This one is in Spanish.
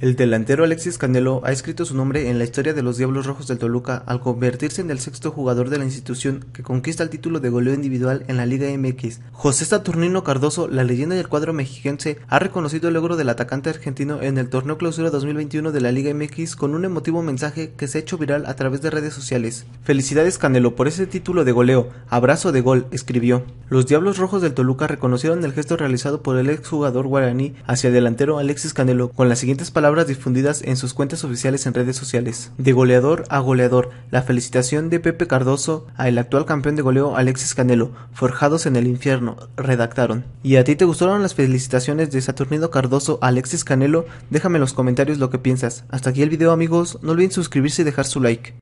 El delantero Alexis Canelo ha escrito su nombre en la historia de los Diablos Rojos del Toluca al convertirse en el sexto jugador de la institución que conquista el título de goleo individual en la Liga MX. José Saturnino Cardoso, la leyenda del cuadro mexiquense, ha reconocido el logro del atacante argentino en el torneo clausura 2021 de la Liga MX con un emotivo mensaje que se ha hecho viral a través de redes sociales. Felicidades Canelo por ese título de goleo, abrazo de gol, escribió. Los Diablos Rojos del Toluca reconocieron el gesto realizado por el exjugador guaraní hacia el delantero Alexis Canelo con las siguientes palabras palabras difundidas en sus cuentas oficiales en redes sociales. De goleador a goleador, la felicitación de Pepe Cardoso a el actual campeón de goleo Alexis Canelo, forjados en el infierno, redactaron. ¿Y a ti te gustaron las felicitaciones de Saturnino Cardoso a Alexis Canelo? Déjame en los comentarios lo que piensas. Hasta aquí el video amigos, no olviden suscribirse y dejar su like.